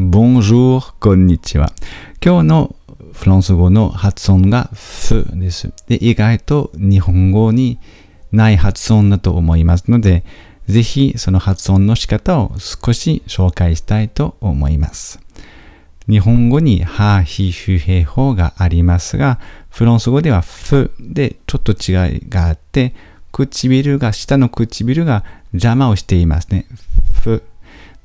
Bonjour、こんにちは。今日のフランス語の発音が f です。で意外と日本語にない発音だと思いますので、ぜひその発音の仕方を少し紹介したいと思います。日本語にハーフヘイホーがありますが、フランス語ではふでちょっと違いがあって、唇が、下の唇が邪魔をしていますね。ふ。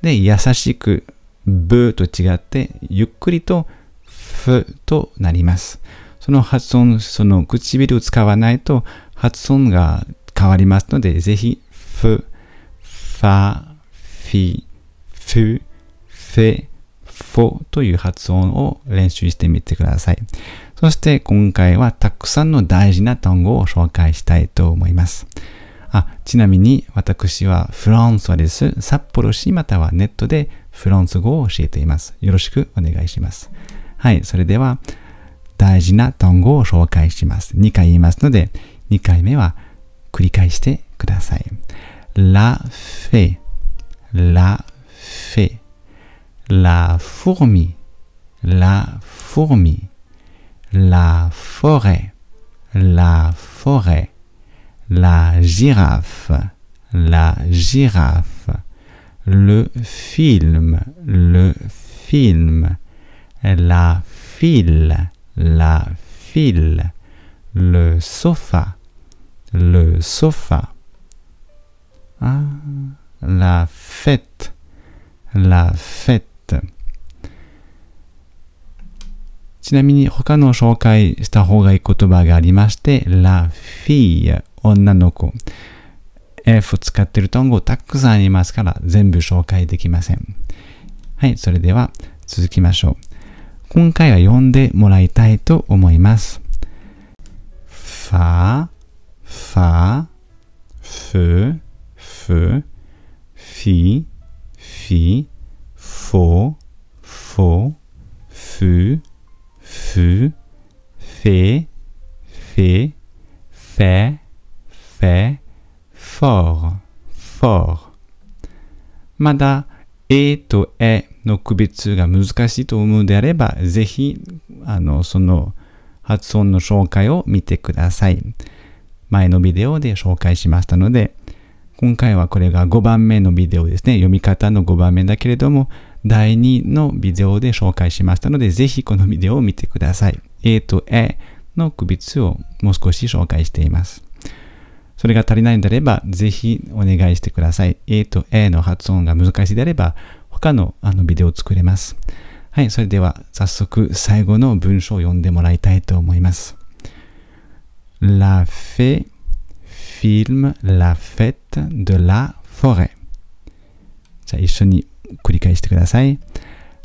で、優しくブと違って、ゆっくりとふとなります。その発音、その唇を使わないと発音が変わりますので、ぜひ、ふ、ファ、フィ、フ、フェ、フォという発音を練習してみてください。そして今回はたくさんの大事な単語を紹介したいと思います。あ、ちなみに私はフランスはです。札幌市またはネットでフランス語を教えています。よろしくお願いします。はい、それでは大事な単語を紹介します。2回言いますので、2回目は繰り返してください。La fée, la fée, la fourmi, la fourmi, la f o r la f o r la girafe, la girafe, le film, le film, la file, la file, le sofa, le sofa, ah, la fête, la fête. La fille 女の子、F を使っている単語たくさんありますから全部紹介できません。はい、それでは続きましょう。今回は読んでもらいたいと思います。ファ、ファ、フ、フ、フィ、フィ、フォ、ー、フォ、ー、フ、フ、フェ、フェ、フェ、fort, fort まだ、えとえの区別が難しいと思うのであれば、ぜひ、あの、その発音の紹介を見てください。前のビデオで紹介しましたので、今回はこれが5番目のビデオですね。読み方の5番目だけれども、第2のビデオで紹介しましたので、ぜひこのビデオを見てください。えとえの区別をもう少し紹介しています。それが足りないのであれば、ぜひお願いしてください。A と A の発音が難しいであれば、他のあのビデオを作れます。はい、それでは早速最後の文章を読んでもらいたいと思います。La fée filme la fête de la forêt. じゃあ一緒に繰り返してください。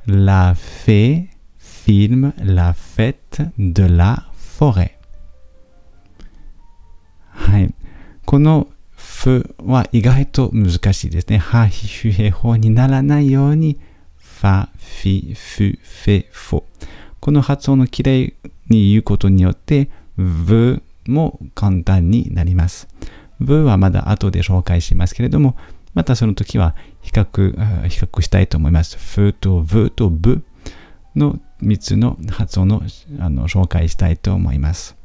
La fée filme la fête de la forêt. はい。このふは意外と難しいですね。は、ひ、ふ、へ、ほにならないように、ファ、フィ、フ、フェ、フォ。この発音のきれいに言うことによって、ブも簡単になります。ブはまだ後で紹介しますけれども、またその時は比較、比較したいと思います。フとブとブの3つの発音のあの紹介したいと思います。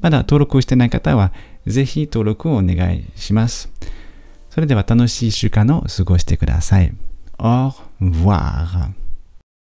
まだ登録してない方は、ぜひ登録をお願いします。それでは楽しい週間を過ごしてください。Au revoir!